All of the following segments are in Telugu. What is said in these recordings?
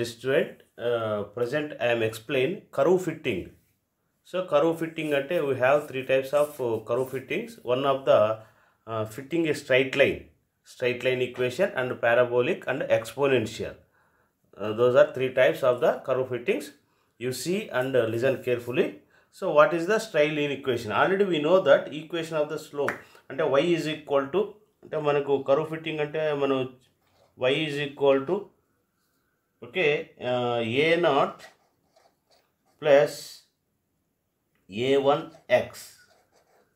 uh, present I am explain curve fitting. So curve fitting we have three types of uh, curve fittings. One of the uh, fitting a straight line, straight line equation and parabolic and exponential. Uh, those are three types of the curve fittings. You see and uh, listen carefully. So what is the straight line equation? Already we know that equation of the slope. And uh, y is equal to అంటే మనకు కరువు ఫిట్టింగ్ అంటే మనం y is equal to. Okay a naught plus a one x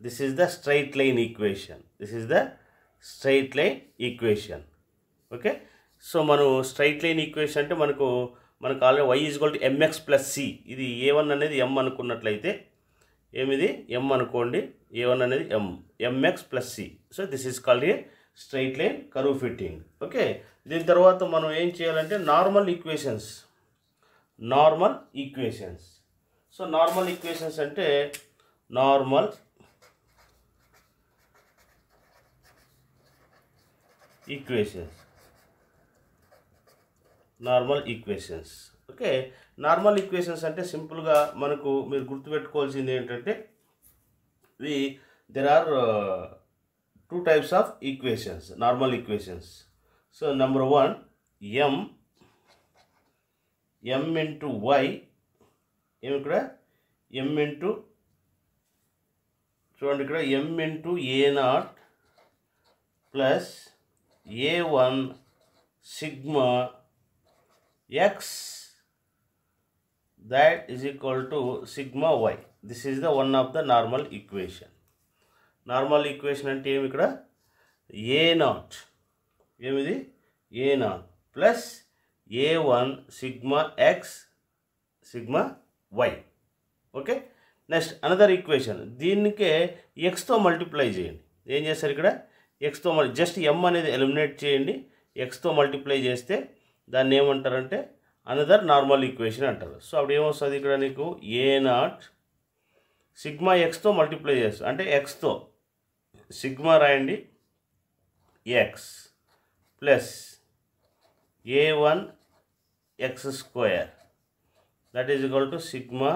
this is the straight line equation this is the straight line equation okay so మనం స్ట్రైట్ లైన్ ఈక్వేషన్ అంటే మనకు మనకు already y equal to m x plus c ఇది ఏ వన్ అనేది ఎం అనుకున్నట్లయితే ఏమిది ఎం అనుకోండి ఏ వన్ అనేది m m x plus c so this is called a straight line curve fitting okay దీని తర్వాత మనం ఏం చేయాలంటే normal equations normal equations so normal equations అంటే normal equations normal equations okay normal equations అంటే సింపుల్గా మనకు మీరు గుర్తుపెట్టుకోవాల్సింది ఏంటంటే we there are two types of equations normal equations So number 1 m, m into y, m ikkada m into chudandi ikkada m into a naught plus a1 sigma x that is equal to sigma y. This is the one of the normal equation. Normal equation ante em ikkada a naught ఏమిది a naught plus a one sigma x sigma y okay next another equation దీనికే ఎక్స్తో మల్టిప్లై చేయండి ఏం చేస్తారు ఇక్కడ ఎక్స్తో మల్ జస్ట్ ఎం అనేది ఎలిమినేట్ చేయండి ఎక్స్తో మల్టిప్లై చేస్తే దాన్ని ఏమంటారంటే అనదర్ నార్మల్ ఈక్వేషన్ అంటారు సో అప్పుడు ఏమొస్తుంది ఇక్కడ నీకు ఏ నాట్ సిగ్మా ఎక్స్తో మల్టిప్లై చేస్తా అంటే ఎక్స్తో సిగ్మా రాయండి x plus a one x square that is equal to sigma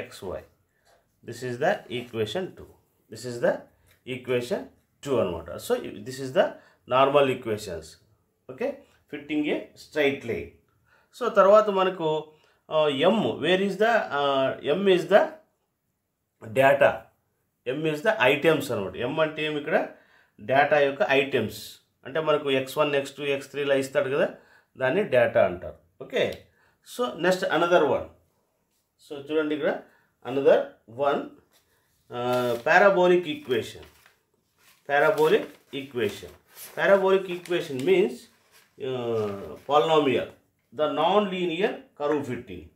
x y this is the equation two this is the equation two అనమాట so this is the normal equations okay fitting a straight line so తర్వాత మనకు m where is the m is the data M is the items అనమాట ఎమ్ అంటే ఏమి ఇక్కడ డేటా యొక్క ఐటమ్స్ అంటే మనకు x1 x2 x3 లా ఇస్తాడు కదా దాన్ని డేటా అంటార okay so next another one so చూడండి ఇక్కడ another one ah parabolic equation parabolic equation parabolic equation means ah polynomial the non linear curve fitting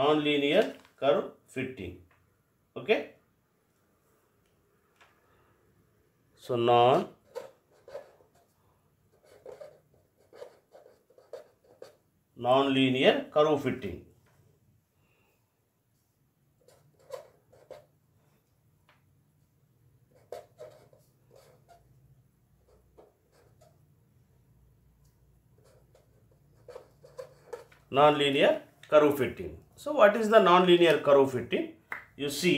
non linear curve fitting okay so నా non linear curve fitting non linear curve fitting so what is the non linear curve fitting you see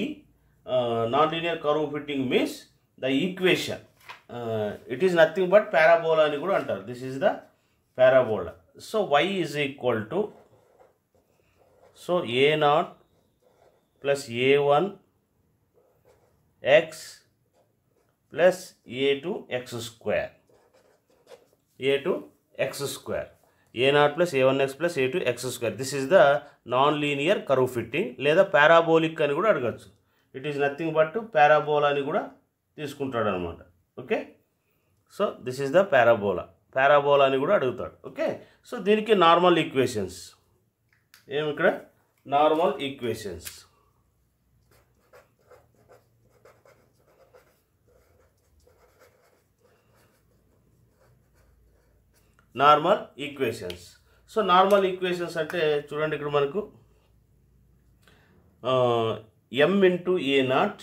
non linear curve fitting means the equation it is nothing but parabola other this is the parabola so y is equal to so a naught plus square x plus a2 x square naught x square one plus plus plus a2 x square this is the non linear curve fitting లేదా పారాబోలిక్ అని కూడా అడగచ్చు it is nothing but parabola అని కూడా తీసుకుంటాడు అనమాట okay so this is the parabola parabola అని కూడా అడుగుతాడు ఓకే సో దీనికి నార్మల్ ఈక్వేషన్స్ ఏమి ఇక్కడ normal equations normal equations so normal equations అంటే చూడండి ఇక్కడ మనకు m into a naught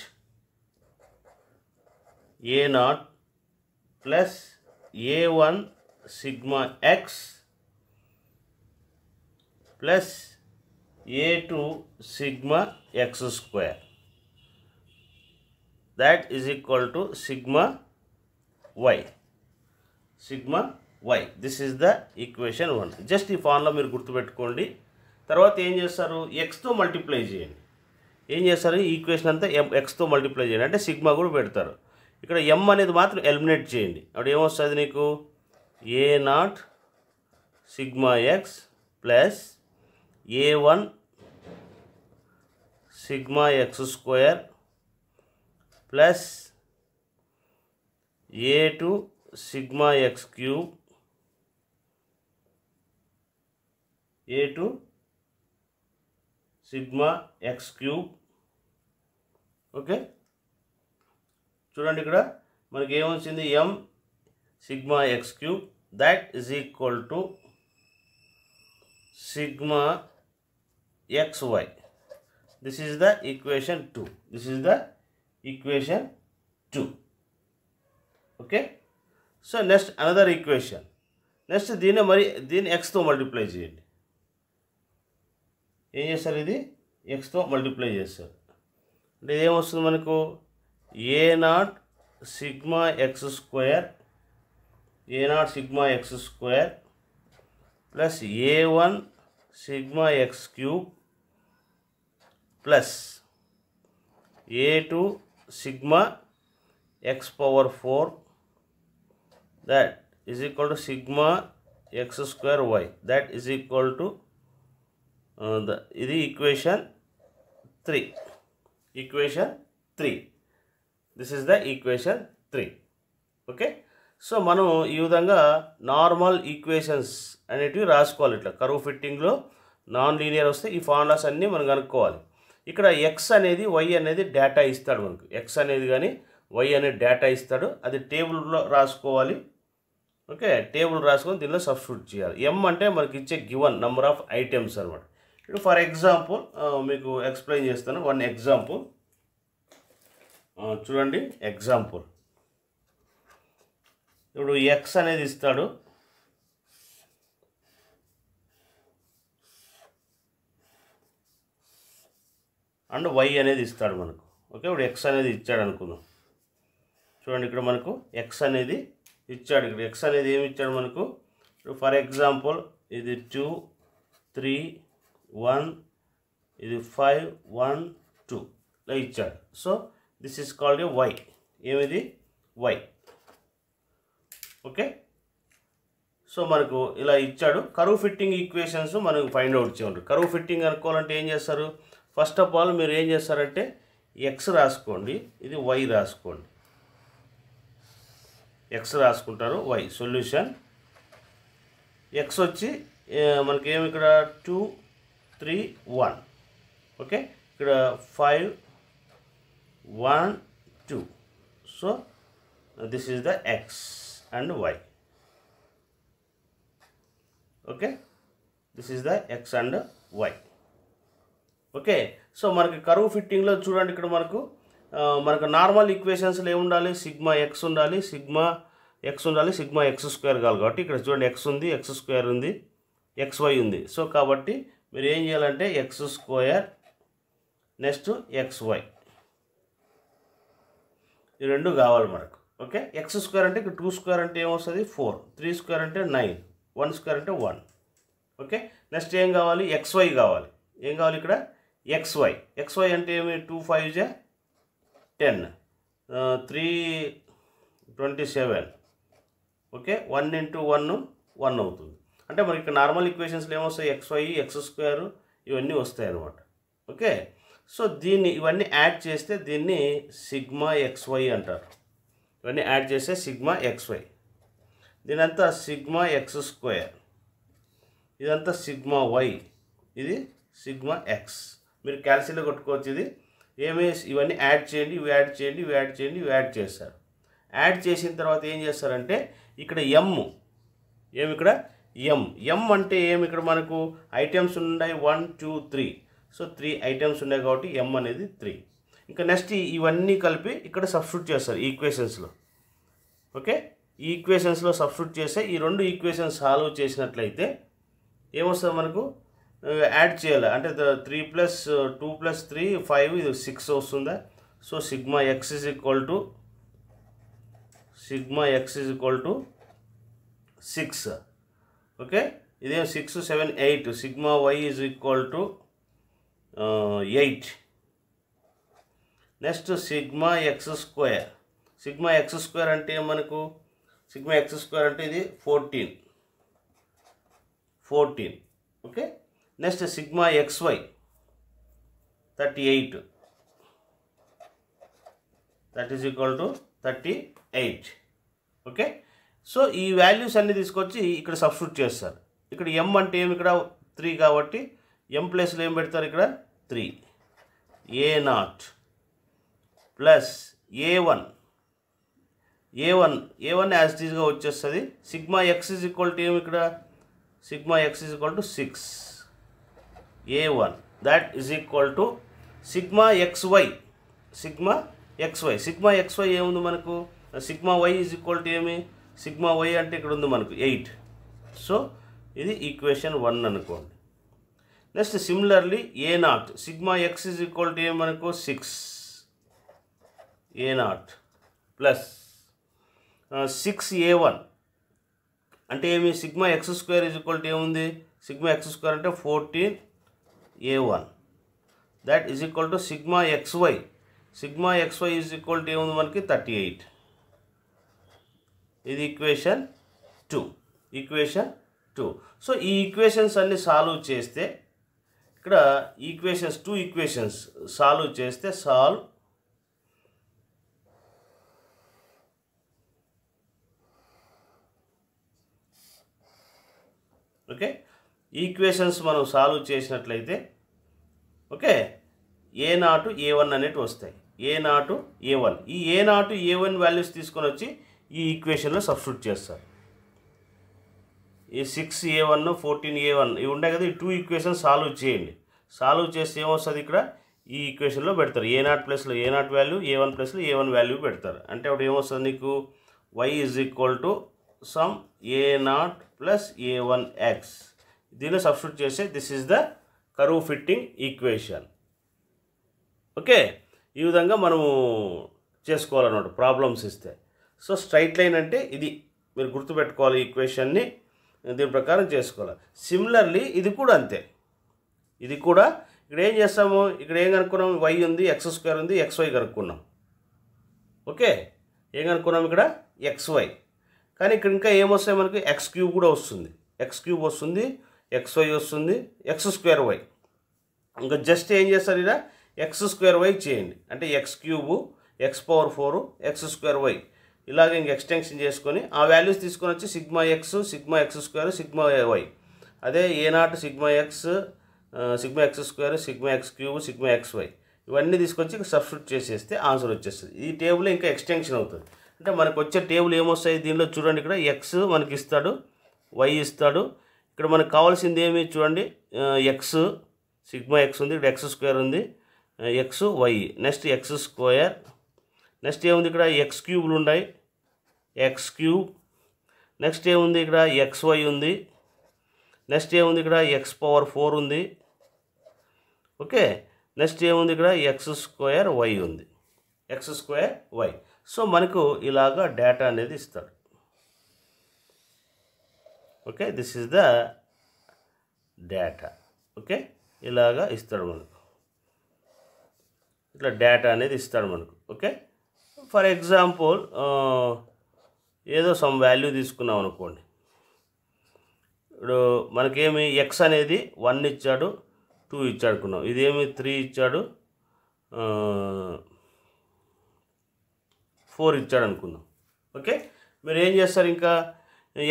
a naught plus a one sigma x plus a two sigma x square that is equal to sigma y sigma y this is the equation one just ఈ ఫార్ములా మీరు గుర్తుపెట్టుకోండి తర్వాత ఏం చేస్తారు ఎక్స్తో మల్టిప్లై చేయండి ఏం చేస్తారు ఈక్వేషన్ అంతా ఎం ఎక్స్తో మల్టిప్లై చేయండి అంటే సిగ్మా కూడా పెడతారు ఇక్కడ ఎం అనేది మాత్రం ఎలిమినేట్ చేయండి అప్పుడు ఏమొస్తుంది నీకు a naught sigma x plus a one sigma x square plus a two sigma x cube a two sigma x cube okay చూడండి ఇక్కడ మనకి ఏమొచ్చింది ఎం sigma x cube that is equal to sigma xy this is the equation 2 this is the equation 2 okay so next another equation next దీన్ని మరి దీన్ని ఎక్స్తో మల్టిప్లై చేయండి ఏం చేస్తారు ఇది ఎక్స్తో మల్టిప్లై చేస్తారు అంటే ఏమొస్తుంది మనకు a naught sigma x square a naught sigma x square plus a1 sigma x cube plus a2 sigma x power 4 that is equal to sigma x square y that is equal to uh, the, the equation 3 equation 3 this is the equation 3 okay so మనం ఈ విధంగా నార్మల్ ఈక్వేషన్స్ అనేటివి రాసుకోవాలి ఇట్లా కరువు ఫిట్టింగ్లో నాన్ లీనియర్ వస్తే ఈ ఫార్ములాస్ అన్నీ మనం కనుక్కోవాలి ఇక్కడ ఎక్స్ అనేది వై అనేది డేటా ఇస్తాడు మనకు ఎక్స్ అనేది కానీ వై అనేది డేటా ఇస్తాడు అది టేబుల్లో రాసుకోవాలి ఓకే టేబుల్ రాసుకొని దీనిలో సబ్స్టిట్యూట్ చేయాలి ఎం అంటే మనకి ఇచ్చే గివన్ నెంబర్ ఆఫ్ ఐటమ్స్ అనమాట ఇప్పుడు ఫర్ ఎగ్జాంపుల్ మీకు ఎక్స్ప్లెయిన్ చేస్తాను వన్ ఎగ్జాంపుల్ చూడండి ఎగ్జాంపుల్ ఇప్పుడు ఎక్స్ అనేది ఇస్తాడు అండ్ వై అనేది ఇస్తాడు మనకు ఓకే ఇప్పుడు ఎక్స్ అనేది ఇచ్చాడు అనుకుందాం చూడండి ఇక్కడ మనకు ఎక్స్ అనేది ఇచ్చాడు ఇక్కడ ఎక్స్ అనేది ఏమి ఇచ్చాడు మనకు ఫర్ ఎగ్జాంపుల్ ఇది టూ త్రీ వన్ ఇది ఫైవ్ వన్ టూ ఇలా ఇచ్చాడు so this is called a y ఏమిది వై ఓకే సో మనకు ఇలా ఇచ్చాడు కరువు ఫిట్టింగ్ ఈక్వేషన్స్ మనకు ఫైండ్ అవుట్ చేయండి కరువు ఫిట్టింగ్ అనుకోవాలంటే ఏం చేస్తారు ఫస్ట్ ఆఫ్ ఆల్ మీరు ఏం చేస్తారంటే ఎక్స్ రాసుకోండి ఇది వై రాసుకోండి ఎక్స్ రాసుకుంటారు వై సొల్యూషన్ ఎక్స్ వచ్చి మనకేమి ఇక్కడ టూ త్రీ వన్ ఓకే ఇక్కడ five one two so this is the x and y okay this is the x and y okay so మనకి కరువు ఫిట్టింగ్లో చూడండి ఇక్కడ మనకు మనకు నార్మల్ ఈక్వేషన్స్లో ఏముండాలి సిగ్మా ఎక్స్ ఉండాలి సిగ్మా ఎక్స్ ఉండాలి సిగ్మా ఎక్స్ స్క్వేర్ కావాలి కాబట్టి ఇక్కడ చూడండి ఎక్స్ ఉంది ఎక్స్ స్క్వేర్ ఉంది ఎక్స్ వై ఉంది సో కాబట్టి మీరు ఏం చేయాలంటే ఎక్స్ స్క్వేర్ నెక్స్ట్ ఎక్స్వై ఈ రెండు కావాలి మనకు ఓకే ఎక్స్ స్క్వేర్ అంటే ఇక్కడ టూ స్క్వేర్ అంటే ఏమొస్తుంది ఫోర్ త్రీ స్క్వేర్ అంటే నైన్ వన్ స్క్వేర్ అంటే వన్ ఓకే నెక్స్ట్ ఏం కావాలి ఎక్స్వై కావాలి ఏం కావాలి ఇక్కడ ఎక్స్వై ఎక్స్వై అంటే ఏమి టూ ఫైవ్ జే ten three twenty seven okay one into one one అవుతుంది అంటే మనకి ఇక్కడ నార్మల్ ఈక్వేషన్స్లో ఏమొస్తాయి ఎక్స్ వై ఎక్స్ స్క్వేర్ ఇవన్నీ వస్తాయి అనమాట ఓకే సో దీన్ని ఇవన్నీ యాడ్ చేస్తే దీన్ని సిగ్మా ఎక్స్ వై అంటారు ఇవన్నీ యాడ్ చేస్తే సిగ్మా ఎక్స్వై దీనంతా సిగ్మా ఎక్స్ స్క్వేర్ ఇదంతా సిగ్మా వై ఇది సిగ్మా ఎక్స్ మీరు క్యాల్సిలో కొట్టుకోవచ్చు ఇది ఏమే ఇవన్నీ యాడ్ చేయండి ఇవి యాడ్ చేయండి ఇవి యాడ్ చేయండి ఇవి యాడ్ చేస్తారు యాడ్ చేసిన తర్వాత ఏం చేస్తారంటే ఇక్కడ ఎమ్ ఏమి ఇక్కడ ఎం ఎం అంటే ఏమి ఇక్కడ మనకు ఐటమ్స్ ఉన్నాయి one two three so three items ఉన్నాయి కాబట్టి ఎం అనేది త్రీ ఇంకా నెక్స్ట్ ఇవన్నీ కలిపి ఇక్కడ సబ్స్టిట్యూట్ చేస్తారు ఈక్వేషన్స్లో ఓకే ఈక్వేషన్స్లో సబ్స్టిట్యూట్ చేస్తే ఈ రెండు ఈక్వేషన్స్ సాల్వ్ చేసినట్లయితే ఏమొస్తుంది మనకు యాడ్ uh, చేయాలి అంటే three plus two plus three five ఇది సిక్స్ వస్తుందా so sigma x is equal to sigma x is equal to six okay ఇదేం six seven eight sigma y is equal to eight next sigma x square sigma x square అంటే మనకు సిగ్మా ఎక్స్ స్క్వేర్ అంటే ఇది fourteen fourteen okay next sigma x y thirty eight that is equal to thirty eight okay so ఈ వాల్యూస్ అన్నీ తీసుకొచ్చి ఇక్కడ సబ్స్టిట్యూట్ చేస్తారు ఇక్కడ ఎం అంటే ఏమి ఇక్కడ త్రీ కాబట్టి ఎం ప్లేస్లో ఏం పెడతారు ఇక్కడ three a naught plus a one a one a one యాజిటీజ్గా వచ్చేస్తుంది sigma x is equal to ఏమి ఇక్కడ sigma x is equal to six a one that is equal to sigma x y sigma x y sigma x y ఏముంది మనకు sigma y is equal to ఏమి సిగ్మా వై అంటే ఇక్కడ ఉంది మనకు ఎయిట్ సో ఇది ఈక్వేషన్ వన్ అనుకోండి next similarly a naught sigma x is equal to ఏమి మనకు six a naught plus six a one అంటే ఏమి sigma x square is equal to ఏముంది సిగ్మా ఎక్స్ స్క్వేర్ అంటే fourteen a one that is equal to sigma x y sigma x y is equal to ఏముంది మనకి థర్టీ ఎయిట్ ఇది equation two equation two so ఈ ఈక్వేషన్స్ అన్నీ సాల్వ్ చేస్తే ఇక్కడ ఈక్వేషన్స్ టూ ఈక్వేషన్స్ సాల్వ్ చేస్తే సాల్వ్ ఓకే ఈక్వేషన్స్ మనం సాల్వ్ చేసినట్లయితే okay a naught a one అనేటివి వస్తాయి ఏ నాటు ఏ వన్ ఈ ఏ నాటు ఏ వన్ వాల్యూస్ తీసుకొని వచ్చి ఈ ఈక్వేషన్లో సబ్స్టిట్యూట్ చేస్తారు ఈ six a one fourteen a one ఇవి ఉన్నాయి కదా ఈ టూ ఈక్వేషన్ సాల్వ్ చేయండి సాల్వ్ చేస్తే ఏమొస్తుంది ఇక్కడ ఈ ఈక్వేషన్లో పెడతారు ఏ నాట్ ప్లస్లో a naught value a one ప్లస్లో ఏ వన్ వాల్యూ పెడతారు అంటే అప్పుడు ఏమొస్తుంది నీకు y is equal to some a naught plus a one x దీనిలో సబ్స్టిట్యూట్ చేస్తే this is the curve fitting equation okay ఈ విధంగా మనము చేసుకోవాలన్నమాట ప్రాబ్లమ్స్ ఇస్తే సో స్ట్రైట్ లైన్ అంటే ఇది మీరు గుర్తుపెట్టుకోవాలి ఈక్వేషన్ని దీని ప్రకారం చేసుకోవాలి సిమిలర్లీ ఇది కూడా అంతే ఇది కూడా ఇక్కడ ఏం చేస్తాము ఇక్కడ ఏం కనుక్కున్నాం వై ఉంది ఎక్స్ స్క్వేర్ ఉంది ఎక్స్వై కనుక్కున్నాం ఓకే ఏం కనుక్కున్నాం ఇక్కడ ఎక్స్వై కానీ ఇక్కడ ఇంకా ఏమొస్తాయి మనకి ఎక్స్ క్యూబ్ కూడా వస్తుంది ఎక్స్ క్యూబ్ వస్తుంది ఎక్స్ వై వస్తుంది ఎక్స్ స్క్వేర్ వై ఇంకా జస్ట్ ఏం చేస్తారు ఇలా ఎక్స్ స్క్వేర్ వై చేయండి అంటే x cube x power four x square y ఇలాగ ఇంక ఎక్స్టెన్షన్ చేసుకొని ఆ వాల్యూస్ తీసుకొని వచ్చి sigma x sigma x square sigma y అదే naught sigma x sigma x square sigma x cube sigma x y ఇవన్నీ తీసుకొచ్చి సబ్స్టిట్యూట్ చేసేస్తే ఆన్సర్ వచ్చేస్తుంది ఈ టేబుల్ ఇంకా ఎక్స్టెన్షన్ అవుతుంది అంటే మనకు వచ్చే టేబుల్ ఏమొస్తాయి దీనిలో చూడండి ఇక్కడ ఎక్స్ మనకి ఇస్తాడు వై ఇస్తాడు ఇక్కడ మనకు కావాల్సింది ఏమి చూడండి ఎక్స్ సిగ్మా ఎక్స్ ఉంది ఇక్కడ ఎక్స్ స్క్వేర్ ఉంది x y next x square next ఏముంది ఇక్కడ ఎక్స్ క్యూబ్లు ఉన్నాయి ఎక్స్ క్యూబ్ నెక్స్ట్ ఏముంది ఇక్కడ ఎక్స్ వై ఉంది నెక్స్ట్ ఏముంది ఇక్కడ ఎక్స్ పవర్ ఫోర్ ఉంది ఓకే నెక్స్ట్ ఏముంది ఇక్కడ ఎక్స్ స్క్వేర్ వై ఉంది ఎక్స్ స్క్వేర్ వై సో మనకు ఇలాగా డేటా అనేది ఇస్తారు okay this is the data okay ఇలాగా ఇస్తాడు మనకు ఇట్లా డేటా అనేది ఇస్తాడు మనకు ఓకే ఫర్ ఎగ్జాంపుల్ ఏదో సమ్ వాల్యూ తీసుకున్నాం అనుకోండి ఇప్పుడు మనకేమి ఎక్స్ అనేది వన్ ఇచ్చాడు టూ ఇచ్చాడుకున్నాం ఇదేమి త్రీ ఇచ్చాడు ఫోర్ ఇచ్చాడు అనుకుందాం ఓకే మీరు ఏం చేస్తారు ఇంకా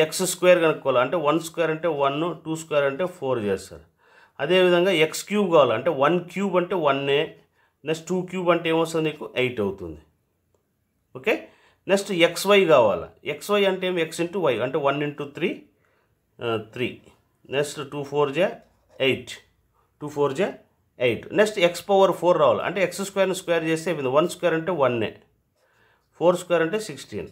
ఎక్స్ స్క్వేర్ కనుక్కోవాలి అంటే వన్ స్క్వేర్ అంటే వన్ టూ స్క్వేర్ అంటే ఫోర్ చేస్తారు అదేవిధంగా ఎక్స్ క్యూబ్ కావాలంటే వన్ క్యూబ్ అంటే వన్నే నెక్స్ట్ టూ క్యూబ్ అంటే ఏమొస్తుంది నీకు ఎయిట్ అవుతుంది okay next x y x y x y అంటే ఏమి ఎక్స్ ఇంటూ వై అంటే one into three three next two four జా ఎయిట్ టూ ఫోర్ జా eight next x power four రావాలి అంటే ఎక్స్ స్క్వేర్ని స్క్వేర్ చేస్తే వన్ స్క్వేర్ అంటే వన్నే ఫోర్ స్క్వేర్ అంటే సిక్స్టీన్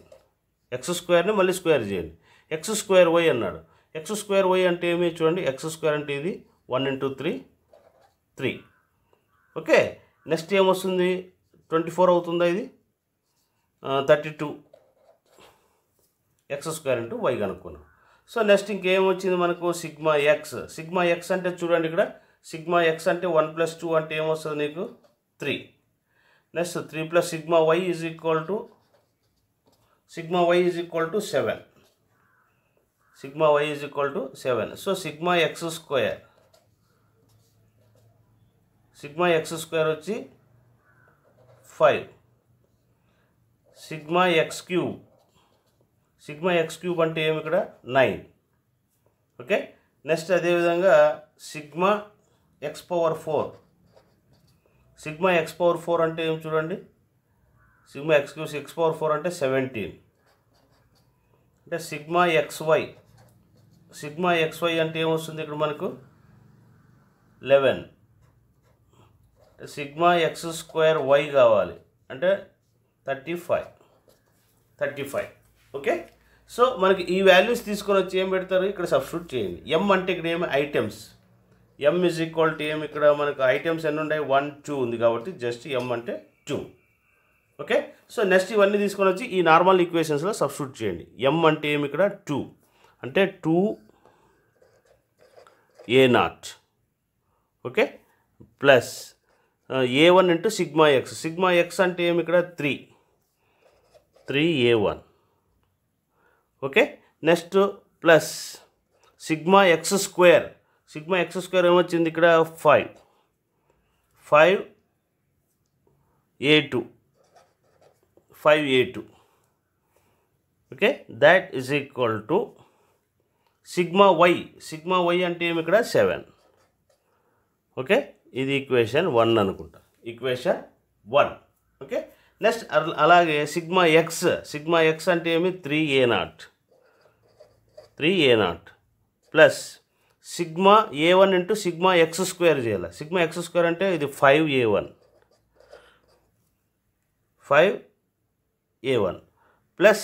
ఎక్స్ స్క్వేర్ని మళ్ళీ స్క్వేర్ చేయండి ఎక్స్ స్క్వేర్ వై అన్నాడు ఎక్స్ స్క్వేర్ వై అంటే ఏమి చూడండి ఎక్స్ స్క్వేర్ అంటే ఇది one into three three okay next ఏమొస్తుంది ట్వంటీ ఫోర్ అవుతుందా ఇది thirty two x square into y కనుక్కున్నాం సో నెక్స్ట్ ఇంకేమొచ్చింది మనకు సిగ్మా ఎక్స్ సిగ్మా ఎక్స్ అంటే చూడండి ఇక్కడ సిగ్మా ఎక్స్ అంటే వన్ ప్లస్ టూ అంటే ఏమొస్తుంది నీకు three next three plus sigma y is equal to sigma y is equal to 7 sigma y is equal to 7 so sigma x square sigma x square వచ్చి 5 sigma x cube sigma x cube అంటే ఏమి ఇక్కడ 9 ఓకే నెక్స్ట్ అదేవిధంగా sigma x power four sigma x power four అంటే ఏం చూడండి sigma q six power four అంటే సెవెంటీన్ అంటే సిగ్మా ఎక్స్వై సిగ్మా ఎక్స్వై అంటే ఏమొస్తుంది ఇక్కడ మనకు eleven sigma x square y కావాలి అంటే thirty five thirty five okay so మనకి ఈ వాల్యూస్ తీసుకొని వచ్చి ఏం పెడతారు ఇక్కడ సబ్స్టిట్యూట్ చేయండి ఎం అంటే ఇక్కడ ఏమి items m is equal to ఏమి ఇక్కడ మనకు ఐటమ్స్ ఎన్ని ఉన్నాయి వన్ టూ ఉంది కాబట్టి జస్ట్ ఎం అంటే టూ ఓకే సో నెక్స్ట్ ఇవన్నీ తీసుకొని వచ్చి ఈ నార్మల్ ఈక్వేషన్స్లో సబ్స్టిట్యూట్ చేయండి ఎం అంటే ఏమి ఇక్కడ టూ అంటే two a naught okay plus a one into sigma x sigma x అంటే ఏమి ఇక్కడ three three a one okay next plus sigma x square sigma x square ఏమొచ్చింది ఇక్కడ five five a two five 5a2 okay that is equal to sigma y sigma y అంటే ఏమి ఇక్కడ సెవెన్ ఓకే ఇది ఈక్వేషన్ వన్ అనుకుంటా ఈక్వేషన్ వన్ ఓకే నెక్స్ట్ అలాగే సిగ్మా ఎక్స్ సిగ్మా ఎక్స్ అంటే ఏమి three a naught three a naught plus sigma a one into sigma x square చేయాలి సిగ్మా ఎక్స్ స్క్వేర్ అంటే ఇది five a one five a one plus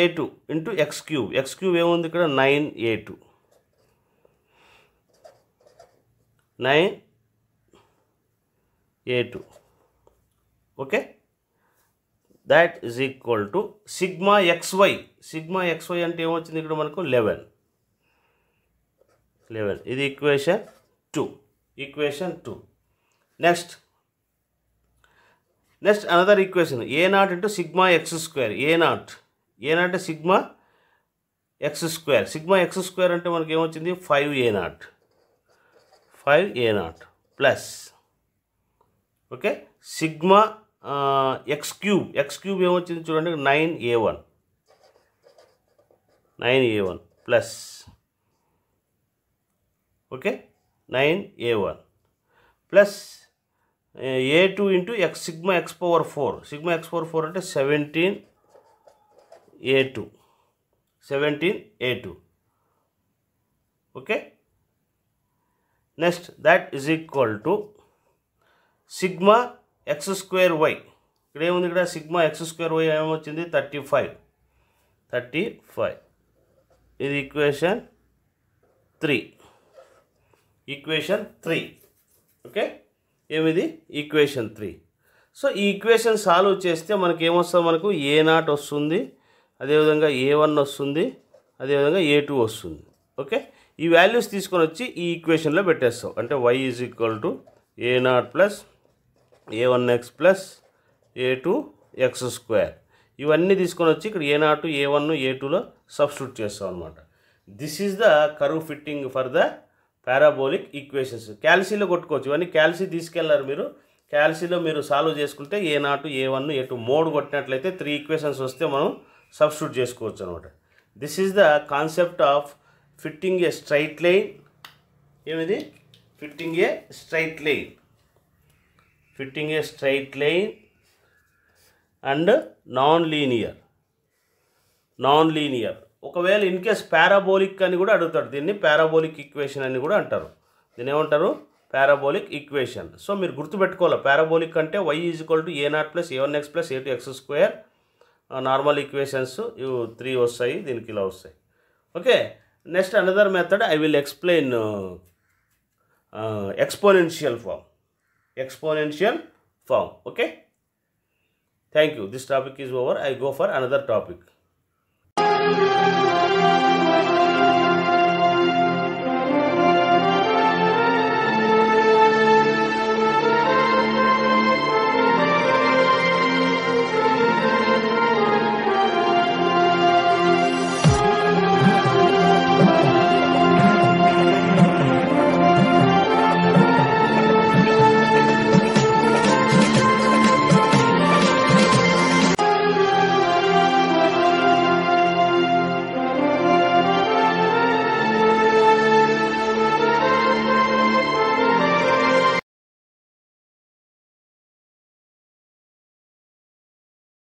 a two into x cube x cube ఏముంది ఇక్కడ nine a two nine a two okay that is equal to sigma x y sigma x y అంటే ఏమొచ్చింది ఇక్కడ మనకు లెవెన్ లెవెన్ ఇది equation two equation two next next another equation a naught into sigma x square a naught a naught అంటే sigma x square sigma x square అంటే మనకి ఏమొచ్చింది five a naught five a naught plus okay sigma x cube x cube ఏమొచ్చింది చూడండి nine a one nine a one plus okay nine a one plus a two into x sigma x power four sigma x power four అంటే seventeen a two seventeen a two okay next that is equal to sigma x square why ఇక్కడ ఏముంది ఇక్కడ సిగ్మా ఎక్స్ స్క్వేర్ వై ఏమొచ్చింది థర్టీ ఫైవ్ థర్టీ ఫైవ్ ఇది equation three equation three okay ఏమిది ఈక్వేషన్ త్రీ సో ఈ ఈక్వేషన్ సాల్వ్ చేస్తే మనకి ఏమొస్తుంది మనకు ఏ నాట్ వస్తుంది అదేవిధంగా ఏ వన్ వస్తుంది అదేవిధంగా ఏ టూ వస్తుంది ఓకే ఈ వాల్యూస్ తీసుకొని వచ్చి ఈ ఈక్వేషన్లో పెట్టేస్తాం అంటే y is equal to a naught plus a one x plus a two x square ఇవన్నీ తీసుకొని వచ్చి ఇక్కడ ఏ నాటు ఏ వన్ ఏ టూలో సబ్స్టిట్యూట్ చేస్తాం అనమాట this is the curve fitting for the parabolic equations క్యాల్సీలో కొట్టుకోవచ్చు ఇవన్నీ క్యాల్సీ తీసుకెళ్లారు మీరు క్యాల్సీలో మీరు సాల్వ్ చేసుకుంటే a naught a one a two mode కొట్టినట్లయితే త్రీ ఈక్వేషన్స్ వస్తే మనం సబ్స్టిట్యూట్ చేసుకోవచ్చు అనమాట this is the concept of fitting a straight line ఏమిది fitting a straight line fitting a straight line and non linear non linear ఒకవేళ ఇన్ కేస్ పారాబోలిక్ అని కూడా అడుగుతాడు దీన్ని పారాబోలిక్ ఈక్వేషన్ అని కూడా అంటారు దీని ఏమంటారు పారాబోలిక్ ఈక్వేషన్ సో మీరు గుర్తుపెట్టుకోవాలి పారాబోలిక్ అంటే y is equal to a naught plus a one x plus a two x square normal equations ఇవి త్రీ వస్తాయి దీనికి ఇలా వస్తాయి okay next another method I will explain exponential form exponential form okay thank you this topic is over I go for another topic